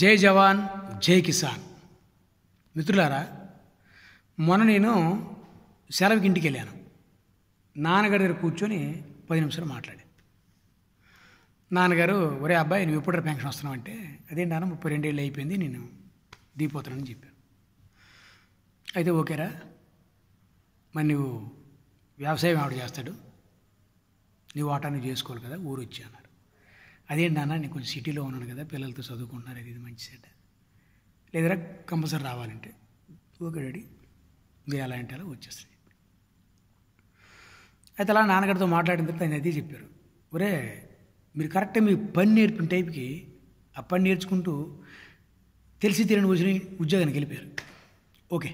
జై జవాన్ జై కిసాన్ మిత్రులారా మొన్న నేను సెలవుకి ఇంటికి వెళ్ళాను నాన్నగారి దగ్గర కూర్చొని పది నిమిషాలు మాట్లాడాను నాన్నగారు ఒరే అబ్బాయి నువ్వు ఎప్పుడు పెన్షన్ వస్తున్నావు అంటే అదే నాన్న ముప్పై రెండేళ్ళు అయిపోయింది నేను దిగిపోతున్నానని చెప్పాను అయితే ఓకేరా మరి నువ్వు వ్యవసాయం ఆవిడ చేస్తాడు నీ వాటా నువ్వు చేసుకోవాలి కదా ఊరు వచ్చాను అదేంటి నాన్న నేను కొంచెం సిటీలో ఉన్నాను కదా పిల్లలతో చదువుకుంటున్నారు అది ఇది మంచి సెట్ లేదా కంపల్సరీ రావాలంటే ఓకే డాడీ మీరు ఎలా అంటే అలా వచ్చేస్తుంది అయితే అలా నాన్నగారితో మాట్లాడిన తర్వాత ఆయన అదే చెప్పారు ఒరే మీరు కరెక్ట్గా మీ పని నేర్పిన టైప్కి ఆ పని నేర్చుకుంటూ తెలిసి తెలియని వచ్చిన ఉద్యోగానికి వెళ్ళిపోయారు ఓకే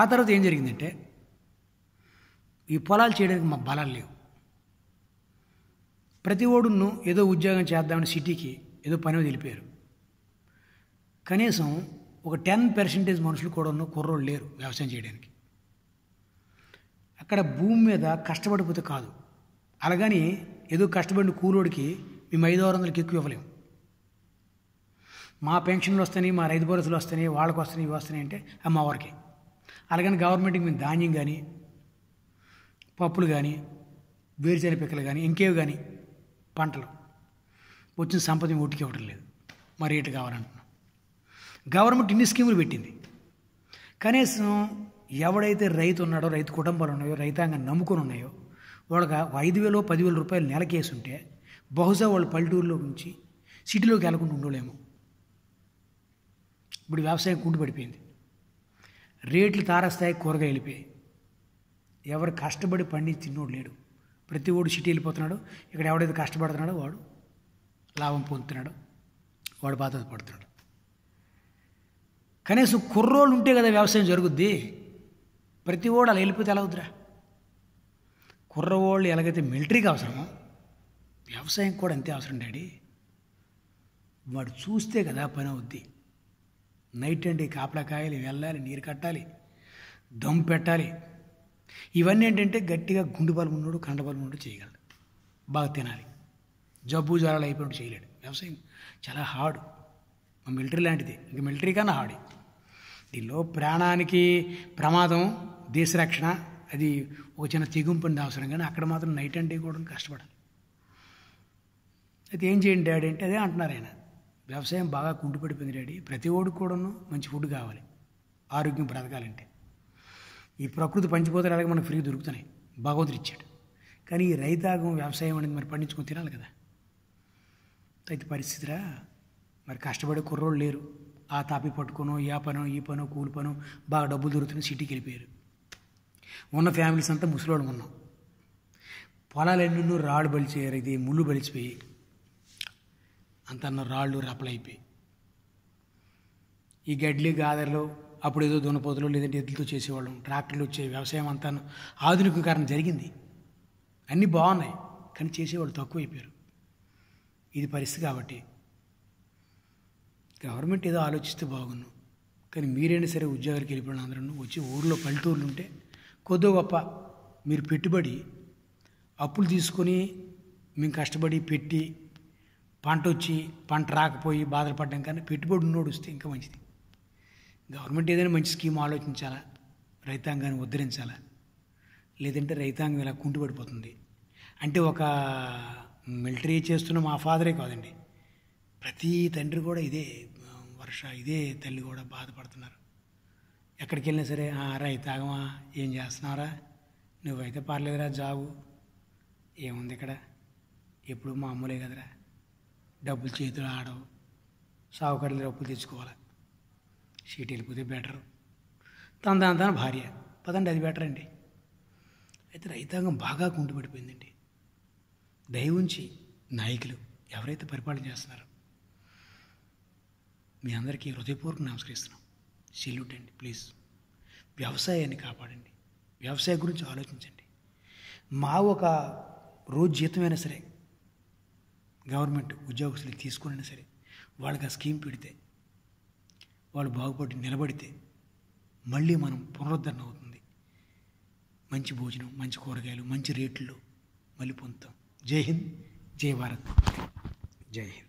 ఆ తర్వాత ఏం జరిగిందంటే ఈ పొలాలు చేయడానికి మా బలాలు లేవు ప్రతి ఓడును ఏదో ఉద్యోగం చేద్దామని సిటీకి ఏదో పని తెలిపారు కనీసం ఒక టెన్ పర్సెంటేజ్ మనుషులు కూడా ఉన్న కుర్రోళ్ళు లేరు వ్యవసాయం చేయడానికి అక్కడ భూమి మీద కష్టపడిపోతే కాదు అలాగని ఏదో కష్టపడిన కూలోడికి మేము ఐదు ఆరు వందలకి ఎక్కువ ఇవ్వలేము మా పెన్షన్లు వస్తాయి మా రైతు భరోసాలు వస్తాయి వాళ్ళకి వస్తాయి ఇవి వస్తాయి అంటే అది మా వారికి అలాగని గవర్నమెంట్కి మేము ధాన్యం కానీ పప్పులు కానీ వేరుశెనగ పిక్కలు కానీ ఇంకేవి కానీ పంటలు వచ్చిన సంపద ఓటుకి ఇవ్వడం లేదు మరి రేటు కావాలంటున్నాం గవర్నమెంట్ ఇన్ని స్కీములు పెట్టింది కనీసం ఎవడైతే రైతు ఉన్నాడో రైతు కుటుంబాలు ఉన్నాయో రైతాంగం నమ్ముకొని ఉన్నాయో వాళ్ళకి ఐదు వేలు పదివేల రూపాయలు నెలకేసి ఉంటే బహుశా వాళ్ళు పల్లెటూరులో నుంచి సిటీలోకి వెళ్ళకుండా ఉండలేము ఇప్పుడు వ్యవసాయం కుంటు పడిపోయింది రేట్లు తారస్థాయి కూరగాయలు ఎవరు కష్టపడి పండించి తిన్నోడు లేడు ప్రతి ఊడు సిటీ వెళ్ళిపోతున్నాడు ఇక్కడ ఎవడైతే కష్టపడుతున్నాడో వాడు లాభం పొందుతున్నాడు వాడు బాధ పడుతున్నాడు కనీసం కుర్రోళ్ళు ఉంటే కదా వ్యవసాయం జరుగుద్ది ప్రతి ఓడు అలా వెళ్ళిపోతే ఎలా అవుతురా కుర్రవాళ్ళు ఎలాగైతే మిలిటరీకి అవసరమో వ్యవసాయం కూడా అంతే అవసరం డాడీ వాడు చూస్తే కదా పని అవుద్ది నైట్ అండి కాపలా కాయాలి వెళ్ళాలి నీరు కట్టాలి దమ్ పెట్టాలి ఇవన్నీ ఏంటంటే గట్టిగా గుండు బలం ఉన్నాడు కండబలం ఉన్నాడు చేయగలడు బాగా తినాలి జబ్బు జ్వరాలు అయిపోయినట్టు చేయలేడు వ్యవసాయం చాలా హార్డ్ మా మిలిటరీ లాంటిది ఇంక మిలిటరీ కన్నా హార్డ్ దీనిలో ప్రాణానికి ప్రమాదం దేశ రక్షణ అది ఒక చిన్న తెగింపుని అవసరం కానీ అక్కడ మాత్రం నైట్ అండ్ డే కూడా కష్టపడాలి అయితే ఏం చేయండి డాడీ అంటే అదే అంటున్నారు ఆయన వ్యవసాయం బాగా కుంటుపడిపోయింది డాడీ ప్రతి ఓడికి కూడాను మంచి ఫుడ్ కావాలి ఆరోగ్యం బ్రతకాలంటే ఈ ప్రకృతి పంచిపోతే అలాగే మనకు ఫ్రీ దొరుకుతున్నాయి భగవంతుడు ఇచ్చాడు కానీ ఈ రైతాగం వ్యవసాయం అనేది మరి పండించుకొని తినాలి కదా అయితే పరిస్థితిరా మరి కష్టపడే కుర్రోళ్ళు లేరు ఆ తాపి పట్టుకోను ఏ పను ఈ పను కూలి పను బాగా డబ్బులు దొరుకుతున్నాయి సిటీకి వెళ్ళిపోయారు ఉన్న ఫ్యామిలీస్ అంతా ముసలోళ్ళు ఉన్నాం పొలాలన్నీ రాళ్ళు బలిచేయారు ఇది ముళ్ళు బలిచిపోయి అంత రాళ్ళు రపలైపోయి ఈ గడ్లీ గాదర్లు అప్పుడు ఏదో దున్నపోతులు లేదంటే ఎద్దులతో చేసేవాళ్ళం ట్రాక్టర్లు వచ్చాయి వ్యవసాయం అంతాను ఆధునికీకరణ జరిగింది అన్నీ బాగున్నాయి కానీ చేసేవాళ్ళు తక్కువైపోయారు ఇది పరిస్థితి కాబట్టి గవర్నమెంట్ ఏదో ఆలోచిస్తే బాగున్నాం కానీ మీరైనా సరే ఉద్యోగాలకు వెళ్ళిపోయిన అందరూ వచ్చి ఊర్లో పల్లెటూర్లు ఉంటే కొద్దో గొప్ప మీరు పెట్టుబడి అప్పులు తీసుకొని మేము కష్టపడి పెట్టి పంట వచ్చి పంట రాకపోయి బాధలు పడ్డం కానీ పెట్టుబడి ఉన్నోడు వస్తే ఇంకా మంచిది గవర్నమెంట్ ఏదైనా మంచి స్కీమ్ ఆలోచించాలా రైతాంగాన్ని ఉద్ధరించాలా లేదంటే రైతాంగం ఇలా కుంటు పడిపోతుంది అంటే ఒక మిలిటరీ చేస్తున్న మా ఫాదరే కాదండి ప్రతి తండ్రి కూడా ఇదే వర్ష ఇదే తల్లి కూడా బాధపడుతున్నారు ఎక్కడికి వెళ్ళినా సరే రైతాగమా ఏం చేస్తున్నారా నువ్వైతే పర్లేదురా జాబు ఏముంది ఇక్కడ ఎప్పుడు మామూలే కదరా డబ్బులు చేతులు ఆడవు సాగుకర్లు డబ్బులు తెచ్చుకోవాలి షీట్ వెళ్ళిపోతే బెటర్ తన దాని తన భార్య పదండి అది బెటర్ అండి అయితే రైతాంగం బాగా కుంటు దయ ఉంచి నాయకులు ఎవరైతే పరిపాలన చేస్తున్నారో మీ అందరికీ హృదయపూర్వక నమస్కరిస్తున్నాం సెల్యూట్ అండి ప్లీజ్ వ్యవసాయాన్ని కాపాడండి వ్యవసాయం గురించి ఆలోచించండి మా ఒక రోజు జీతమైనా సరే గవర్నమెంట్ ఉద్యోగస్తులు తీసుకునైనా సరే వాళ్ళకి ఆ స్కీమ్ పెడితే వాళ్ళు బాగుపడి నిలబడితే మళ్ళీ మనం పునరుద్ధరణ అవుతుంది మంచి భోజనం మంచి కూరగాయలు మంచి రేట్లు మళ్ళీ పొందుతాం జై హింద్ జై భారత్ జై హింద్